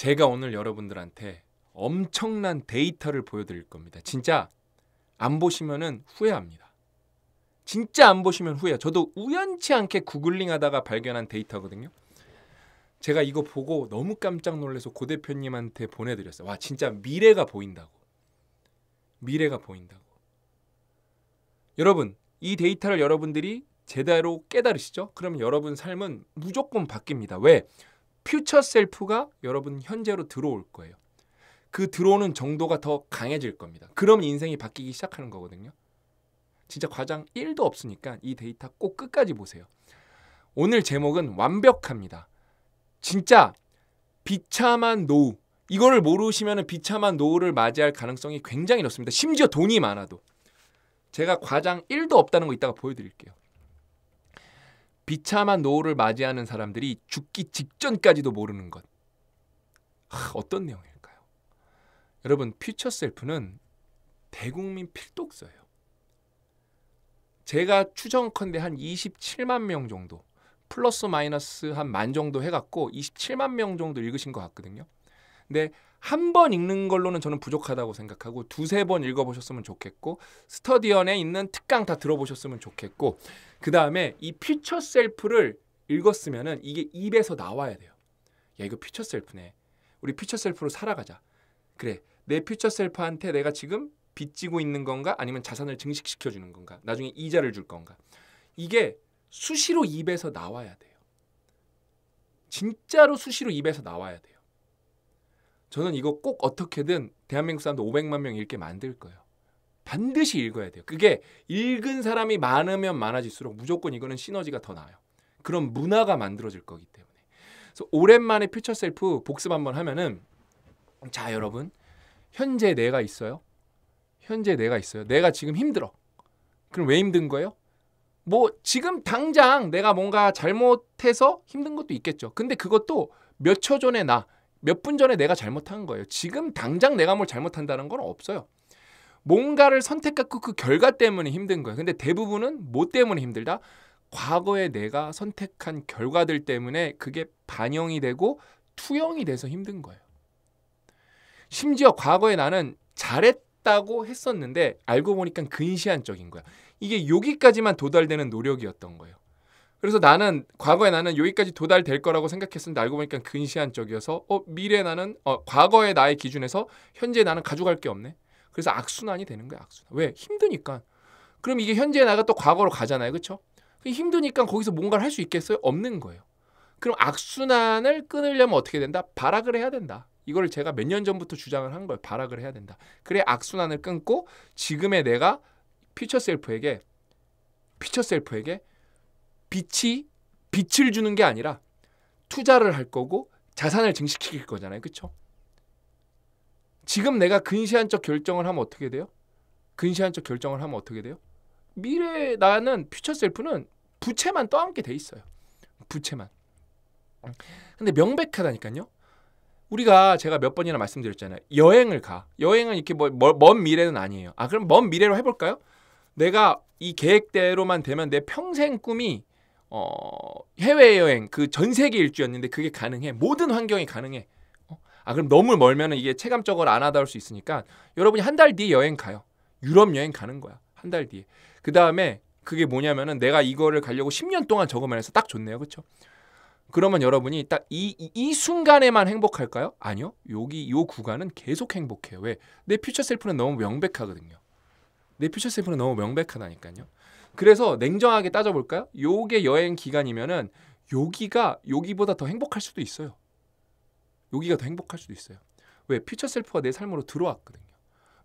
제가 오늘 여러분들한테 엄청난 데이터를 보여드릴 겁니다. 진짜 안 보시면은 후회합니다. 진짜 안 보시면 후회요. 저도 우연치 않게 구글링 하다가 발견한 데이터거든요. 제가 이거 보고 너무 깜짝 놀래서 고 대표님한테 보내드렸어요. 와 진짜 미래가 보인다고. 미래가 보인다고. 여러분 이 데이터를 여러분들이 제대로 깨달으시죠? 그럼 여러분 삶은 무조건 바뀝니다. 왜? 퓨처 셀프가 여러분 현재로 들어올 거예요. 그 들어오는 정도가 더 강해질 겁니다. 그럼 인생이 바뀌기 시작하는 거거든요. 진짜 과장 1도 없으니까 이 데이터 꼭 끝까지 보세요. 오늘 제목은 완벽합니다. 진짜 비참한 노후. 이거를 모르시면 비참한 노후를 맞이할 가능성이 굉장히 높습니다. 심지어 돈이 많아도. 제가 과장 1도 없다는 거 이따가 보여드릴게요. 비참한 노후를 맞이하는 사람들이 죽기 직전까지도 모르는 것. 하, 어떤 내용일까요? 여러분, 퓨처 셀프는 대국민 필독서예요. 제가 추정컨대 한 27만 명 정도 플러스 마이너스 한 만 정도 해갖고 27만 명 정도 읽으신 것 같거든요. 근데 한 번 읽는 걸로는 저는 부족하다고 생각하고 두세 번 읽어보셨으면 좋겠고 스터디언에 있는 특강 다 들어보셨으면 좋겠고 그 다음에 이 퓨처 셀프를 읽었으면은 이게 입에서 나와야 돼요. 야 이거 퓨처 셀프네. 우리 퓨처 셀프로 살아가자. 그래 내 퓨처 셀프한테 내가 지금 빚지고 있는 건가 아니면 자산을 증식시켜 주는 건가 나중에 이자를 줄 건가 이게 수시로 입에서 나와야 돼요. 진짜로 수시로 입에서 나와야 돼요. 저는 이거 꼭 어떻게든 대한민국 사람들 500만 명 읽게 만들 거예요. 반드시 읽어야 돼요. 그게 읽은 사람이 많으면 많아질수록 무조건 이거는 시너지가 더 나아요. 그런 문화가 만들어질 거기 때문에. 그래서 오랜만에 퓨처 셀프 복습 한번 하면은 자, 여러분. 현재 내가 있어요. 현재 내가 있어요. 내가 지금 힘들어. 그럼 왜 힘든 거예요? 뭐 지금 당장 내가 뭔가 잘못해서 힘든 것도 있겠죠. 근데 그것도 몇 초 전에 나 몇분 전에 내가 잘못한 거예요. 지금 당장 내가 뭘 잘못한다는 건 없어요. 뭔가를 선택하고 그 결과 때문에 힘든 거예요. 근데 대부분은 뭐 때문에 힘들다? 과거에 내가 선택한 결과들 때문에 그게 반영이 되고 투영이 돼서 힘든 거예요. 심지어 과거에 나는 잘했다고 했었는데 알고 보니까 근시안적인 거야. 이게 여기까지만 도달되는 노력이었던 거예요. 그래서 나는 과거에 나는 여기까지 도달될 거라고 생각했었는데 알고 보니까 근시안 적이어서 어 미래 나는 어 과거의 나의 기준에서 현재 나는 가져갈 게 없네. 그래서 악순환이 되는 거야 악순환. 왜 힘드니까. 그럼 이게 현재 의 나가 또 과거로 가잖아요, 그렇죠? 힘드니까 거기서 뭔가를 할 수 있겠어요? 없는 거예요. 그럼 악순환을 끊으려면 어떻게 된다? 발악을 해야 된다. 이걸 제가 몇 년 전부터 주장을 한 거예요. 발악을 해야 된다. 그래 악순환을 끊고 지금의 내가 피처 셀프에게 피처 셀프에게 빛이 빛을 주는 게 아니라 투자를 할 거고 자산을 증식시킬 거잖아요. 그렇죠? 지금 내가 근시안적 결정을 하면 어떻게 돼요? 근시안적 결정을 하면 어떻게 돼요? 미래 나는 퓨처 셀프는 부채만 떠안게 돼 있어요. 부채만. 근데 명백하다니까요. 우리가 제가 몇 번이나 말씀드렸잖아요. 여행을 가. 여행은 이렇게 뭐, 뭐, 먼 미래는 아니에요. 아 그럼 먼 미래로 해볼까요? 내가 이 계획대로만 되면 내 평생 꿈이 어, 해외여행 그 전 세계 일주였는데 그게 가능해. 모든 환경이 가능해. 어? 아 그럼 너무 멀면 이게 체감적으로 안 하다 올수 있으니까 여러분이 한 달 뒤에 여행 가요. 유럽 여행 가는 거야. 한 달 뒤에. 그 다음에 그게 뭐냐면은 내가 이거를 가려고 10년 동안 저거만 해서 딱 좋네요. 그렇죠? 그러면 여러분이 딱 이 이, 이 순간에만 행복할까요? 아니요. 여기 요 구간은 계속 행복해요. 왜? 내 퓨처 셀프는 너무 명백하거든요. 내 퓨처 셀프는 너무 명백하다니까요. 그래서 냉정하게 따져볼까요? 요게 여행 기간이면은 여기가 여기보다 더 행복할 수도 있어요. 여기가 더 행복할 수도 있어요. 왜? 퓨처 셀프가 내 삶으로 들어왔거든요.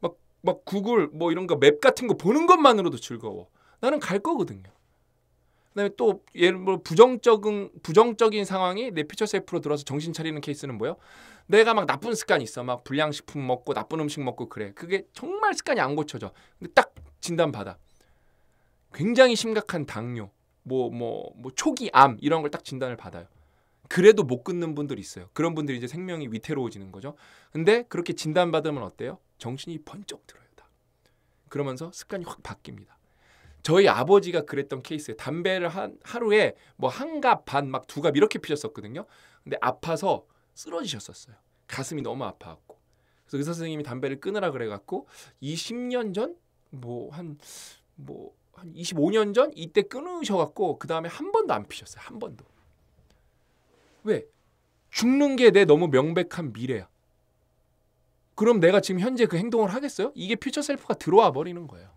막, 막 구글 뭐 이런 거 맵 같은 거 보는 것만으로도 즐거워. 나는 갈 거거든요. 그다음에 또 예를 들어 뭐 부정적인 부정적인 상황이 내 피처 셀프로 들어서 와 정신 차리는 케이스는 뭐예요? 내가 막 나쁜 습관이 있어. 막 불량식품 먹고 나쁜 음식 먹고 그래. 그게 정말 습관이 안 고쳐져. 근데 딱 진단 받아. 굉장히 심각한 당뇨, 뭐 뭐, 뭐 초기 암 이런 걸 딱 진단을 받아요. 그래도 못 끊는 분들이 있어요. 그런 분들이 이제 생명이 위태로워지는 거죠. 근데 그렇게 진단받으면 어때요? 정신이 번쩍 들어요. 다. 그러면서 습관이 확 바뀝니다. 저희 아버지가 그랬던 케이스에 담배를 한 하루에 뭐 한갑반막두 갑 이렇게 피셨었거든요. 근데 아파서 쓰러지셨었어요. 가슴이 너무 아파갖고. 그래서 의사 선생님이 담배를 끊으라 그래갖고 20년 전뭐한뭐 한 25년 전 이때 끊으셔갖고 그 다음에 한 번도 안 피셨어요. 한 번도. 왜? 죽는 게 내 너무 명백한 미래야. 그럼 내가 지금 현재 그 행동을 하겠어요? 이게 퓨처 셀프가 들어와 버리는 거예요.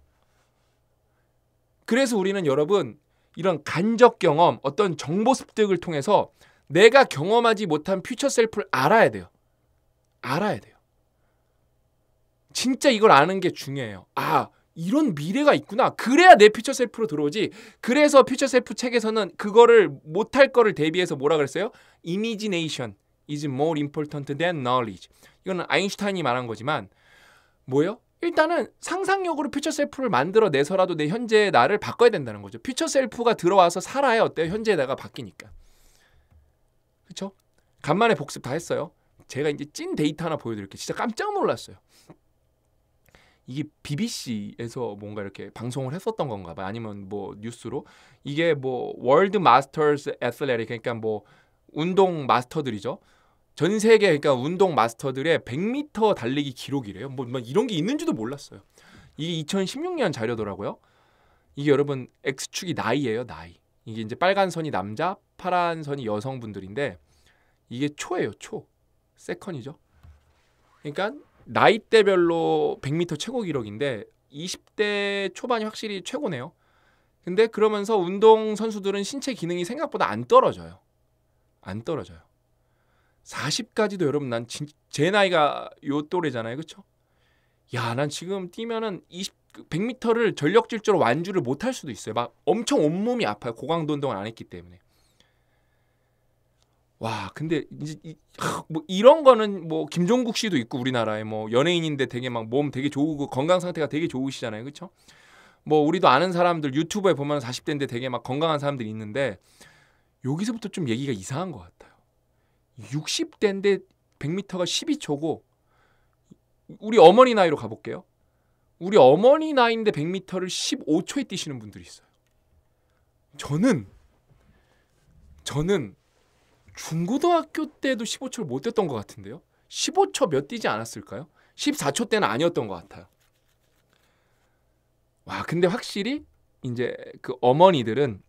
그래서 우리는 여러분 이런 간접 경험, 어떤 정보 습득을 통해서 내가 경험하지 못한 퓨처 셀프를 알아야 돼요. 알아야 돼요. 진짜 이걸 아는 게 중요해요. 아, 이런 미래가 있구나. 그래야 내 퓨처 셀프로 들어오지. 그래서 퓨처 셀프 책에서는 그거를 못 할 거를 대비해서 뭐라 그랬어요? Imagination is more important than knowledge. 이거는 아인슈타인이 말한 거지만 뭐요 일단은 상상력으로 퓨처 셀프를 만들어내서라도 내 현재의 나를 바꿔야 된다는 거죠. 퓨처 셀프가 들어와서 살아야 어때요? 현재의 나가 바뀌니까. 그렇죠? 간만에 복습 다 했어요. 제가 이제 찐 데이터 하나 보여드릴게요. 진짜 깜짝 놀랐어요. 이게 BBC에서 뭔가 이렇게 방송을 했었던 건가 봐. 아니면 뭐 뉴스로 이게 뭐 월드 마스터스 애슬레릭 그러니까 뭐 운동 마스터들이죠. 전 세계 그러니까 운동 마스터들의 100m 달리기 기록이래요. 뭐, 뭐 이런 게 있는지도 몰랐어요. 이게 2016년 자료더라고요. 이게 여러분 X축이 나이예요, 나이. 이게 이제 빨간 선이 남자, 파란 선이 여성분들인데 이게 초예요, 초. 세컨이죠. 그러니까 나이대별로 100m 최고 기록인데 20대 초반이 확실히 최고네요. 근데 그러면서 운동 선수들은 신체 기능이 생각보다 안 떨어져요. 안 떨어져요. 40까지도 여러분 난 제 나이가 요 또래잖아요. 그렇죠? 야, 난 지금 뛰면은 20 100m를 전력 질주로 완주를 못할 수도 있어요. 막 엄청 온몸이 아파요. 고강도 운동을 안 했기 때문에. 와 근데 이제 이, 뭐 이런 거는 뭐 김종국 씨도 있고 우리나라에 뭐 연예인인데 되게 막 몸 되게 좋고 건강 상태가 되게 좋으시잖아요 그쵸뭐 우리도 아는 사람들 유튜브에 보면 40대인데 되게 막 건강한 사람들이 있는데 여기서부터 좀 얘기가 이상한 것 같아요 60대인데 100m가 12초고 우리 어머니 나이로 가볼게요 우리 어머니 나이인데 100m를 15초에 뛰시는 분들이 있어요 저는 저는 중고등학교 때도 15초를 못 뛰었던 것 같은데요. 15초 몇 뛰지 않았을까요? 14초 때는 아니었던 것 같아요. 와, 근데 확실히 이제 그 어머니들은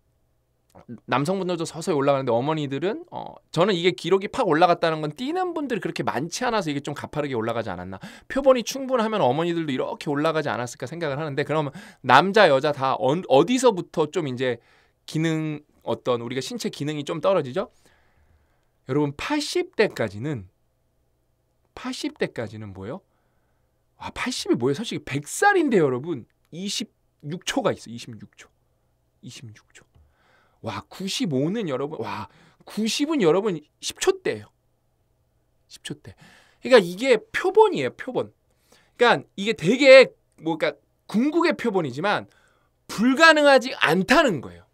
남성분들도 서서히 올라가는데 어머니들은 어 저는 이게 기록이 팍 올라갔다는 건 뛰는 분들이 그렇게 많지 않아서 이게 좀 가파르게 올라가지 않았나 표본이 충분하면 어머니들도 이렇게 올라가지 않았을까 생각을 하는데 그러면 남자 여자 다 어, 디서부터좀 이제 기능 어떤 우리가 신체 기능이 좀 떨어지죠 여러분 80대까지는 80대까지는 뭐예요? 아 80이 뭐예요? 솔직히 100살인데 여러분 26초가 있어 26초 26초 와 95는 여러분 와 90은 여러분 10초 대예요 10초 대 그러니까 이게 표본이에요 표본 그러니까 이게 되게 뭐그니까 궁극의 표본이지만 불가능하지 않다는 거예요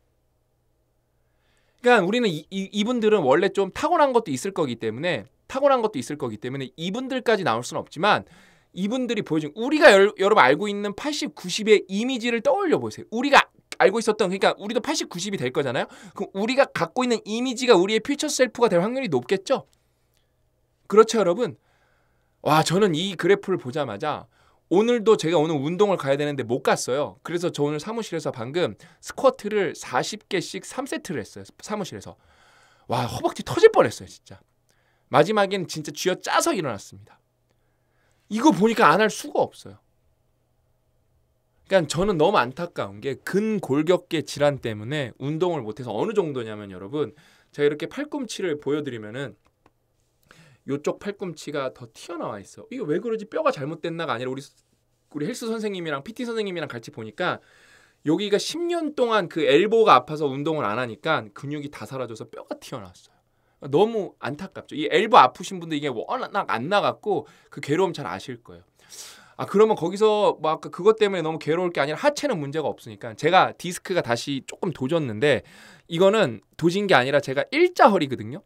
그러니까 우리는 이, 이, 분들은 원래 좀 타고난 것도 있을 거기 때문에 타고난 것도 있을 거기 때문에 이분들까지 나올 수는 없지만 이분들이 보여준 우리가 여, 여러분 알고 있는 80, 90의 이미지를 떠올려 보세요. 우리가 알고 있었던 그러니까 우리도 80, 90이 될 거잖아요. 그럼 우리가 갖고 있는 이미지가 우리의 퓨처 셀프가 될 확률이 높겠죠? 그렇죠, 여러분? 와, 저는 이 그래프를 보자마자 오늘도 제가 오늘 운동을 가야 되는데 못 갔어요. 그래서 저 오늘 사무실에서 방금 스쿼트를 40개씩 3세트를 했어요. 사무실에서. 와, 허벅지 터질 뻔했어요, 진짜. 마지막에는 진짜 쥐어 짜서 일어났습니다. 이거 보니까 안 할 수가 없어요. 그러니까 저는 너무 안타까운 게 근골격계 질환 때문에 운동을 못해서 어느 정도냐면 여러분 제가 이렇게 팔꿈치를 보여드리면은 요쪽 팔꿈치가 더 튀어나와 있어. 이거 왜 그러지? 뼈가 잘못됐나가 아니라 우리 우리 헬스 선생님이랑 PT 선생님이랑 같이 보니까 여기가 10년 동안 그 엘보가 아파서 운동을 안 하니까 근육이 다 사라져서 뼈가 튀어나왔어요. 그러니까 너무 안타깝죠. 이 엘보 아프신 분들 이게 워낙 안 나갔고 그 괴로움 잘 아실 거예요. 아 그러면 거기서 막 뭐 그것 때문에 너무 괴로울 게 아니라 하체는 문제가 없으니까 제가 디스크가 다시 조금 도졌는데 이거는 도진 게 아니라 제가 일자 허리거든요.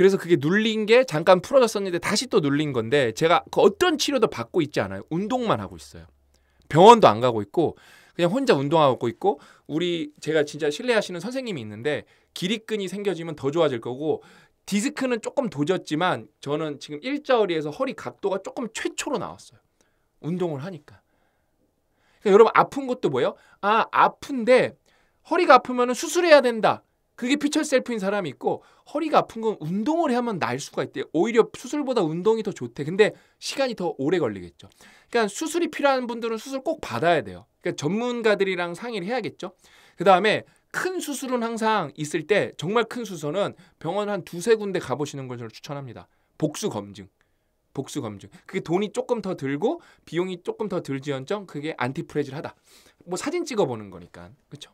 그래서 그게 눌린 게 잠깐 풀어졌었는데 다시 또 눌린 건데 제가 그 어떤 치료도 받고 있지 않아요. 운동만 하고 있어요. 병원도 안 가고 있고 그냥 혼자 운동하고 있고 우리 제가 진짜 신뢰하시는 선생님이 있는데 기립근이 생겨지면 더 좋아질 거고 디스크는 조금 도졌지만 저는 지금 일자허리에서 허리 각도가 조금 최초로 나왔어요. 운동을 하니까. 그러니까 여러분 아픈 것도 뭐예요? 아 아픈데 허리가 아프면 수술해야 된다. 그게 피처 셀프인 사람이 있고 허리가 아픈 건 운동을 하면 날 수가 있대요. 오히려 수술보다 운동이 더 좋대. 근데 시간이 더 오래 걸리겠죠. 그러니까 수술이 필요한 분들은 수술 꼭 받아야 돼요. 그러니까 전문가들이랑 상의를 해야겠죠. 그다음에 큰 수술은 항상 있을 때 정말 큰 수술은 병원 한 두세 군데 가보시는 걸 저는 추천합니다. 복수 검증. 복수 검증. 그게 돈이 조금 더 들고 비용이 조금 더 들지언정 그게 안티프레질하다. 뭐 사진 찍어보는 거니까. 그렇죠?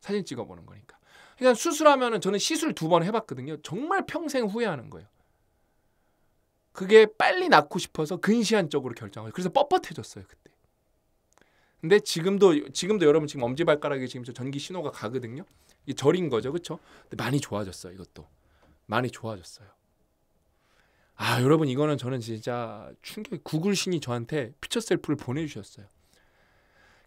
사진 찍어보는 거니까. 그러니까 수술하면은 저는 시술 두 번 해봤거든요. 정말 평생 후회하는 거예요. 그게 빨리 낫고 싶어서 근시안쪽으로 결정을. 그래서 뻣뻣해졌어요 그때. 근데 지금도 지금도 여러분 지금 엄지발가락에 지금 저 전기 신호가 가거든요. 이 절인 거죠, 그렇죠? 많이 좋아졌어요 이것도. 많이 좋아졌어요. 아 여러분 이거는 저는 진짜 충격. 구글 신이 저한테 피처 셀프를 보내주셨어요.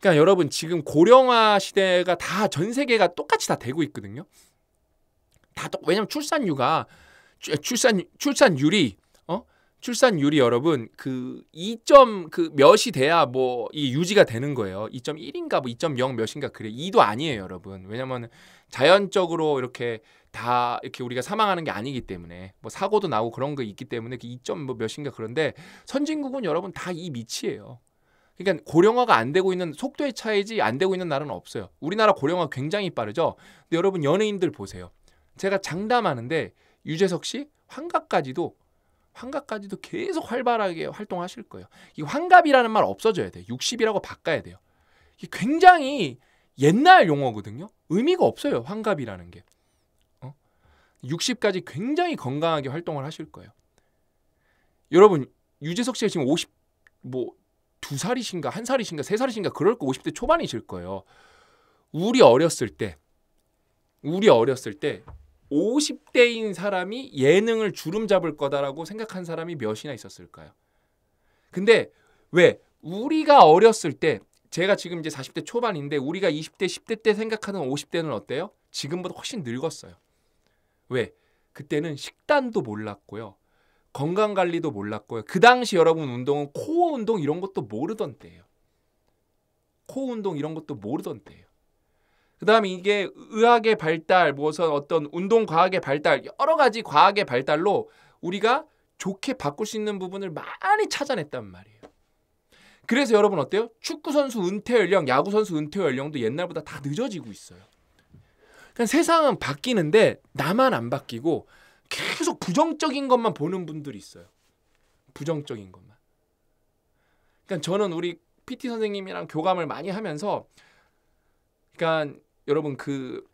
그러니까 여러분 지금 고령화 시대가 다 전 세계가 똑같이 다 되고 있거든요. 다 똑, 왜냐면 하 출산율가 출산 출산율이 어? 출산율이 여러분 그 2점 그 몇이 돼야 뭐 이 유지가 되는 거예요. 2.1인가 뭐 2.0 몇인가 그래. 2도 아니에요, 여러분. 왜냐면 자연적으로 이렇게 다 이렇게 우리가 사망하는 게 아니기 때문에 뭐 사고도 나고 그런 거 있기 때문에 그 2점 뭐 몇인가 그런데 선진국은 여러분 다 이 밑이에요. 그러니까 고령화가 안 되고 있는 속도의 차이지 안 되고 있는 나라는 없어요. 우리나라 고령화 굉장히 빠르죠. 근데 여러분 연예인들 보세요. 제가 장담하는데 유재석 씨 환갑까지도 환갑까지도 계속 활발하게 활동하실 거예요. 이 환갑이라는 말 없어져야 돼. 60이라고 바꿔야 돼요. 이 굉장히 옛날 용어거든요. 의미가 없어요. 환갑이라는 게. 어? 60까지 굉장히 건강하게 활동을 하실 거예요. 여러분 유재석 씨가 지금 50뭐 두 살이신가 한 살이신가 세 살이신가 그럴 거 50대 초반이실 거예요. 우리 어렸을 때 우리 어렸을 때 50대인 사람이 예능을 주름 잡을 거다라고 생각한 사람이 몇이나 있었을까요? 근데 왜 우리가 어렸을 때 제가 지금 이제 40대 초반인데 우리가 20대 10대 때 생각하는 50대는 어때요? 지금보다 훨씬 늙었어요. 왜? 그때는 식단도 몰랐고요. 건강 관리도 몰랐고요. 그 당시 여러분 운동은 코어 운동 이런 것도 모르던 때예요. 코어 운동 이런 것도 모르던 때예요. 그다음에 이게 의학의 발달, 무엇은 어떤 운동 과학의 발달, 여러 가지 과학의 발달로 우리가 좋게 바꿀 수 있는 부분을 많이 찾아냈단 말이에요. 그래서 여러분 어때요? 축구 선수 은퇴 연령, 야구 선수 은퇴 연령도 옛날보다 다 늦어지고 있어요. 그러 그러니까 세상은 바뀌는데 나만 안 바뀌고 계속 부정적인 것만 보는 분들이 있어요. 부정적인 것만. 그러니까 저는 우리 PT 선생님이랑 교감을 많이 하면서 그러니까 여러분 그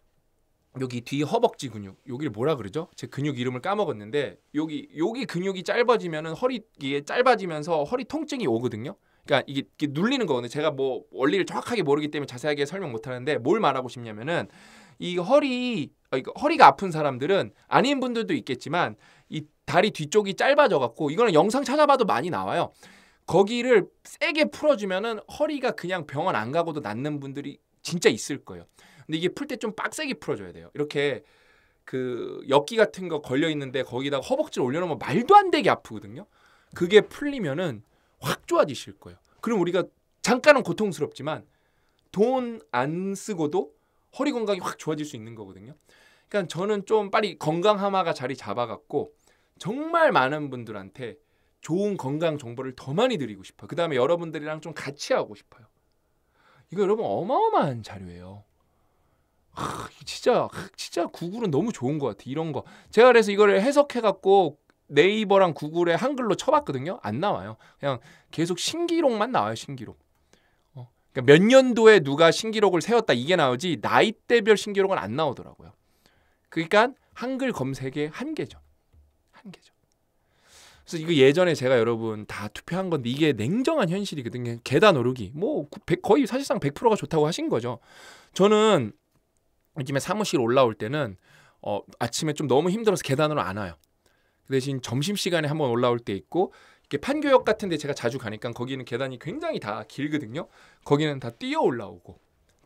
여기 뒤 허벅지 근육 여기를 뭐라 그러죠? 제 근육 이름을 까먹었는데 여기 여기 근육이 짧아지면은 허리 이게 짧아지면서 허리 통증이 오거든요. 그러니까 이게, 이게 눌리는 거거든요. 제가 뭐 원리를 정확하게 모르기 때문에 자세하게 설명 못 하는데 뭘 말하고 싶냐면은 이 허리 어, 허리가 아픈 사람들은 아닌 분들도 있겠지만 이 다리 뒤쪽이 짧아져 갖고 이거는 영상 찾아봐도 많이 나와요. 거기를 세게 풀어주면은 허리가 그냥 병원 안 가고도 낫는 분들이 진짜 있을 거예요. 근데 이게 풀 때 좀 빡세게 풀어줘야 돼요. 이렇게 그 엽기 같은 거 걸려 있는데 거기다가 허벅지를 올려놓으면 말도 안 되게 아프거든요. 그게 풀리면은 확 좋아지실 거예요. 그럼 우리가 잠깐은 고통스럽지만 돈 안 쓰고도 허리 건강이 확 좋아질 수 있는 거거든요. 그러니까 저는 좀 빨리 건강 하마가 자리 잡아갖고 정말 많은 분들한테 좋은 건강 정보를 더 많이 드리고 싶어요. 그 다음에 여러분들이랑 좀 같이 하고 싶어요. 이거 여러분 어마어마한 자료예요. 하, 진짜 진짜 구글은 너무 좋은 것 같아. 이런 거 제가 그래서 이거를 해석해갖고 네이버랑 구글에 한글로 쳐봤거든요. 안 나와요. 그냥 계속 신기록만 나와요. 신기록. 그러니까 몇 년도에 누가 신기록을 세웠다 이게 나오지 나이대별 신기록은 안 나오더라고요. 그러니까 한글 검색에 한계죠. 한계죠. 그래서 이거 예전에 제가 여러분 다 투표한 건데 이게 냉정한 현실이거든요. 계단 오르기. 뭐 거의 사실상 100%가 좋다고 하신 거죠. 저는 요즘에 사무실 올라올 때는 어, 아침에 좀 너무 힘들어서 계단으로 안 와요. 그 대신 점심시간에 한번 올라올 때 있고 판교역 같은데 제가 자주 가니까 거기는 계단이 굉장히 다 길거든요. 거기는 다 뛰어 올라오고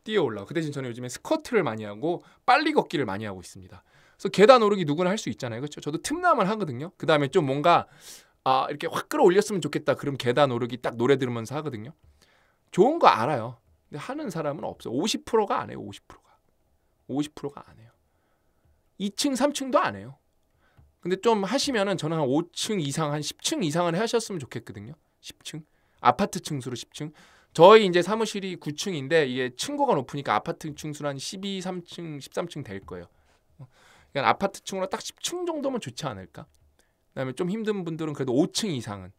뛰어 올라오고 그 대신 저는 요즘에 스쿼트를 많이 하고 빨리 걷기를 많이 하고 있습니다. 그래서 계단 오르기 누구나 할 수 있잖아요. 그렇죠? 저도 틈나면 하거든요. 그 다음에 좀 뭔가 아 이렇게 확 끌어올렸으면 좋겠다. 그럼 계단 오르기 딱 노래 들으면서 하거든요. 좋은 거 알아요. 근데 하는 사람은 없어요. 50%가 안 해요. 50%가. 50%가 안 해요. 2층, 3층도 안 해요. 근데 좀 하시면은 저는 한 5층 이상 한 10층 이상을 하셨으면 좋겠거든요. 10층 아파트 층수로 10층. 저희 이제 사무실이 9층인데 이게 층고가 높으니까 아파트 층수는 한 12, 3층, 13층 될 거예요. 그러니까 아파트 층으로 딱 10층 정도면 좋지 않을까? 그다음에 좀 힘든 분들은 그래도 5층 이상은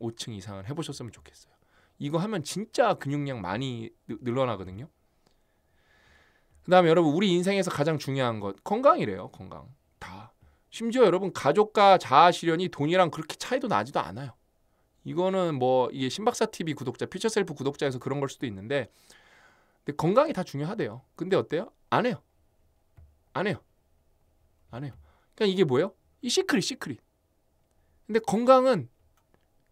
5층 이상은 해보셨으면 좋겠어요. 이거 하면 진짜 근육량 많이 늘어나거든요. 그다음에 여러분 우리 인생에서 가장 중요한 것 건강이래요. 건강 다 심지어 여러분 가족과 자아 실현이 돈이랑 그렇게 차이도 나지도 않아요. 이거는 뭐 이게 신박사 TV 구독자, 피처셀프 구독자에서 그런 걸 수도 있는데 근데 건강이 다 중요하대요. 근데 어때요? 안 해요. 안 해요. 안 해요. 그냥 그러니까 이게 뭐예요? 이 시크릿, 시크릿. 근데 건강은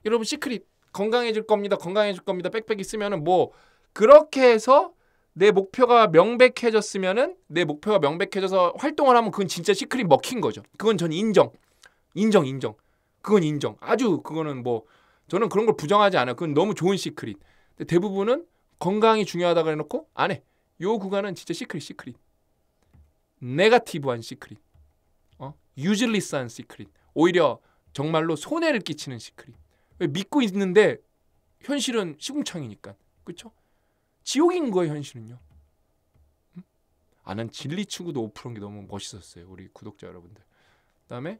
여러분 시크릿 건강해질 겁니다. 건강해질 겁니다. 빽빽있으면은뭐 그렇게 해서 내 목표가 명백해졌으면은 내 목표가 명백해져서 활동을 하면 그건 진짜 시크릿 먹힌 거죠. 그건 전 인정. 인정 인정. 그건 인정. 아주 그거는 뭐 저는 그런 걸 부정하지 않아요. 그건 너무 좋은 시크릿. 근데 대부분은 건강이 중요하다고 해놓고 안 해. 요 구간은 진짜 시크릿 시크릿. 네가티브한 시크릿. 어? 유질리스한 시크릿. 오히려 정말로 손해를 끼치는 시크릿. 믿고 있는데 현실은 시궁창이니까. 그렇죠? 지옥인 거예요 현실은요. 음? 아는 진리 추구도 오프로인 게 너무 멋있었어요 우리 구독자 여러분들. 그다음에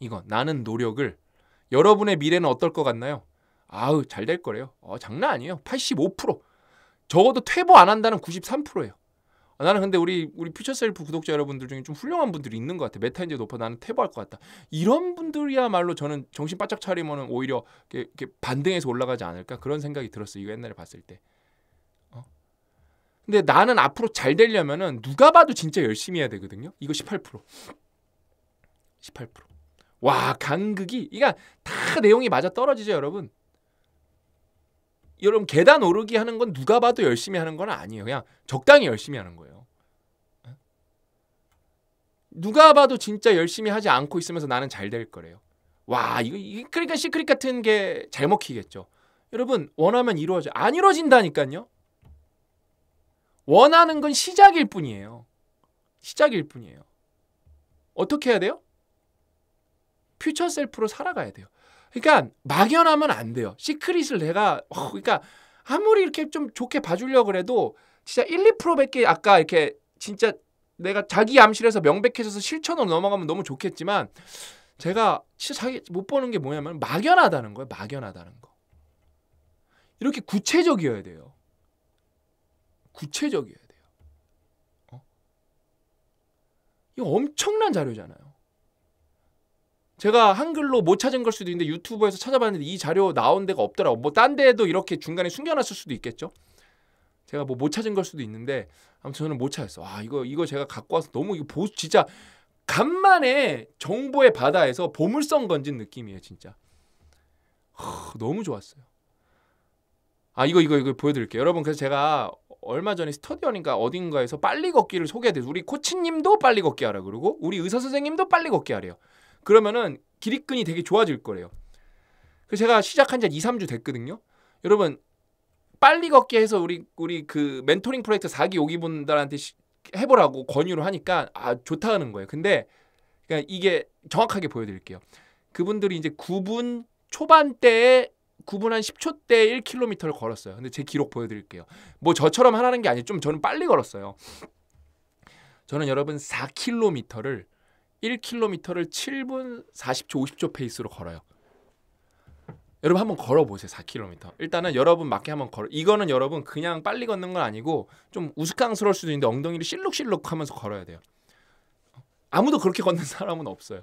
이거 나는 노력을 여러분의 미래는 어떨 것 같나요? 아우 잘 될 거래요. 어, 장난 아니에요. 85% 적어도 퇴보 안 한다는 93%예요. 아, 나는 근데 우리 우리 퓨처셀프 구독자 여러분들 중에 좀 훌륭한 분들이 있는 것 같아. 메타인지 높아 나는 퇴보할 것 같다. 이런 분들이야말로 저는 정신 바짝 차리면 오히려 이렇게, 이렇게 반등해서 올라가지 않을까 그런 생각이 들었어요. 이거 옛날에 봤을 때. 근데 나는 앞으로 잘 되려면은 누가 봐도 진짜 열심히 해야 되거든요. 이거 18%. 18%. 와, 간극이 이거 다 내용이 맞아 떨어지죠, 여러분. 여러분 계단 오르기 하는 건 누가 봐도 열심히 하는 건 아니에요. 그냥 적당히 열심히 하는 거예요. 누가 봐도 진짜 열심히 하지 않고 있으면서 나는 잘 될 거래요. 와, 이거 그러니까 시크릿 같은 게잘 먹히겠죠. 여러분 원하면 이루어져 안 이루어진다니까요. 원하는 건 시작일 뿐이에요. 시작일 뿐이에요. 어떻게 해야 돼요? 퓨처 셀프로 살아가야 돼요. 그러니까 막연하면 안 돼요. 시크릿을 내가 어, 그러니까 아무리 이렇게 좀 좋게 봐주려 그래도 진짜 1, 2%밖에 아까 이렇게 진짜 내가 자기 암실에서 명백해져서 실천으로 넘어가면 너무 좋겠지만 제가 자기 못 보는 게 뭐냐면 막연하다는 거예요. 막연하다는 거. 이렇게 구체적이어야 돼요. 구체적이어야 돼요. 어? 이거 엄청난 자료잖아요. 제가 한글로 못 찾은 걸 수도 있는데 유튜브에서 찾아봤는데 이 자료 나온 데가 없더라고. 뭐딴 데에도 이렇게 중간에 숨겨놨을 수도 있겠죠. 제가 뭐 못 찾은 걸 수도 있는데 아무튼 저는 못 찾았어. 아 이거 이거 제가 갖고 와서 너무 이거 보 진짜 간만에 정보의 바다에서 보물성 건진 느낌이에요 진짜. 허, 너무 좋았어요. 아 이거 이거 이거 보여드릴게요. 여러분 그래서 제가 얼마 전에 스터디언인가 어딘가에서 빨리 걷기를 소개해서 우리 코치님도 빨리 걷기 하라 그러고 우리 의사 선생님도 빨리 걷기 하래요. 그러면은 기립근이 되게 좋아질 거래요. 그래서 제가 시작한 지한 2, 3주 됐거든요. 여러분 빨리 걷기 해서 우리 우리 그 멘토링 프로젝트 4기 5기 분들한테 시, 해보라고 권유를 하니까 아 좋다는 거예요. 근데 그러니까 이게 정확하게 보여드릴게요. 그분들이 이제 9분 초반대에 9분 한 10초 때 1km를 걸었어요. 근데 제 기록 보여드릴게요. 뭐 저처럼 하라는 게 아니에요. 좀 저는 빨리 걸었어요. 저는 여러분 4km를 1km를 7분 40초 50초 페이스로 걸어요. 여러분 한번 걸어보세요 4km 일단은 여러분 맞게 한번 걸어 이거는 여러분 그냥 빨리 걷는 건 아니고 좀 우스꽝스러울 수도 있는데 엉덩이를 실룩실룩 하면서 걸어야 돼요 아무도 그렇게 걷는 사람은 없어요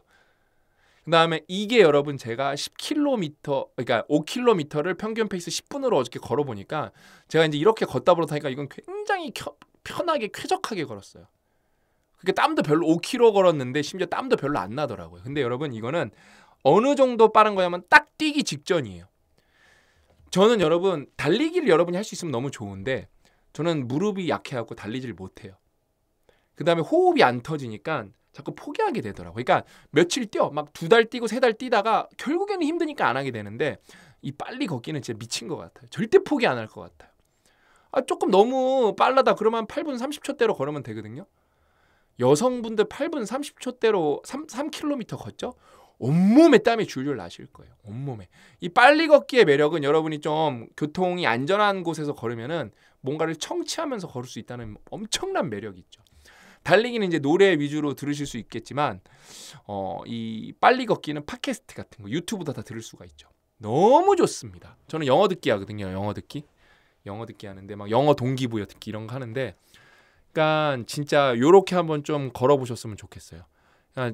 그 다음에 이게 여러분 제가 10km 그러니까 5km를 평균 페이스 10분으로 어저께 걸어보니까 제가 이제 이렇게 걷다 보니까 이건 굉장히 켜, 편하게 쾌적하게 걸었어요. 그게 땀도 별로 5km 걸었는데 심지어 땀도 별로 안 나더라고요. 근데 여러분 이거는 어느 정도 빠른 거냐면 딱 뛰기 직전이에요. 저는 여러분 달리기를 여러분이 할 수 있으면 너무 좋은데 저는 무릎이 약해갖고 달리지를 못해요. 그 다음에 호흡이 안 터지니까 자꾸 포기하게 되더라고. 요 그러니까 며칠 뛰어 막 두 달 뛰고 세 달 뛰다가 결국에는 힘드니까 안 하게 되는데 이 빨리 걷기는 진짜 미친 것 같아요. 절대 포기 안 할 것 같아요. 아 조금 너무 빨라다 그러면 8분 30초대로 걸으면 되거든요. 여성분들 8분 30초대로 3, 3km 걷죠? 온몸에 땀이 줄줄 나실 거예요. 온몸에. 이 빨리 걷기의 매력은 여러분이 좀 교통이 안전한 곳에서 걸으면은 뭔가를 청취하면서 걸을 수 있다는 엄청난 매력이 있죠. 달리기는 이제 노래 위주로 들으실 수 있겠지만 어, 이 빨리 걷기는 팟캐스트 같은 거유튜브도다 들을 수가 있죠. 너무 좋습니다. 저는 영어 듣기 하거든요. 영어 듣기. 영어 듣기 하는데 막 영어 동기부여 듣기 이런 거 하는데 그러니까 진짜 요렇게 한번 좀 걸어 보셨으면 좋겠어요.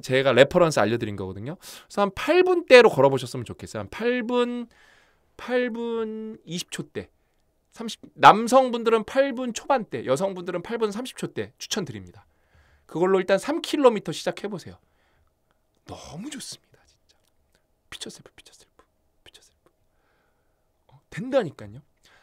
제가 레퍼런스 알려드린 거거든요. 그래서 한 8분대로 걸어보셨으면 좋겠어요. 한 8분, 8분 20초대. 30, 남성분들은 8분 초반대, 여성분들은 8분 30초대 추천드립니다. 그걸로 일단 3km 시작해 보세요. 너무 좋습니다, 진짜. 피처셀프, 피처셀프, 피처셀프. 어, 된다니까요.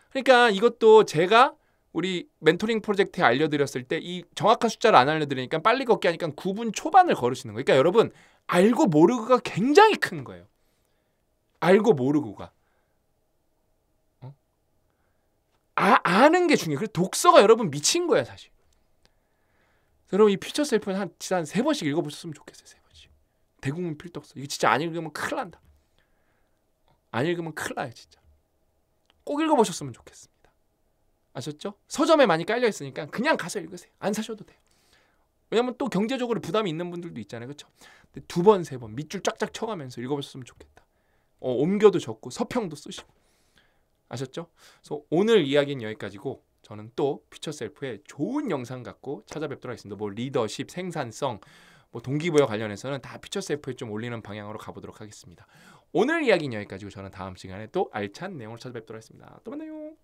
그러니까 이것도 제가 우리 멘토링 프로젝트에 알려드렸을 때 이 정확한 숫자를 안 알려드리니까 빨리 걷기 하니까 9분 초반을 걸으시는 거예요. 그러니까 여러분 알고 모르고가 굉장히 큰 거예요. 알고 모르고가. 어? 아, 아는 게 중요해요. 그래서 독서가 여러분 미친 거야 사실. 여러분 이 퓨처 셀프는 한 지난 세 번씩 읽어보셨으면 좋겠어요. 세 번씩. 대국민 필독서. 이거 진짜 안 읽으면 큰일 난다. 안 읽으면 큰일 나요 진짜. 꼭 읽어보셨으면 좋겠습니다. 아셨죠? 서점에 많이 깔려 있으니까 그냥 가서 읽으세요. 안 사셔도 돼요. 왜냐면 또 경제적으로 부담이 있는 분들도 있잖아요. 그렇죠? 두 번, 세 번 밑줄 쫙쫙 쳐가면서 읽어보셨으면 좋겠다. 어, 옮겨도 적고 서평도 쓰시고. 아셨죠? 그래서 오늘 이야기는 여기까지고 저는 또 퓨처셀프의 좋은 영상 갖고 찾아뵙도록 하겠습니다. 뭐 리더십, 생산성, 뭐 동기부여 관련해서는 다 퓨처셀프에 좀 올리는 방향으로 가보도록 하겠습니다. 오늘 이야기는 여기까지고 저는 다음 시간에 또 알찬 내용으 찾아뵙도록 하겠습니다. 또 만나요.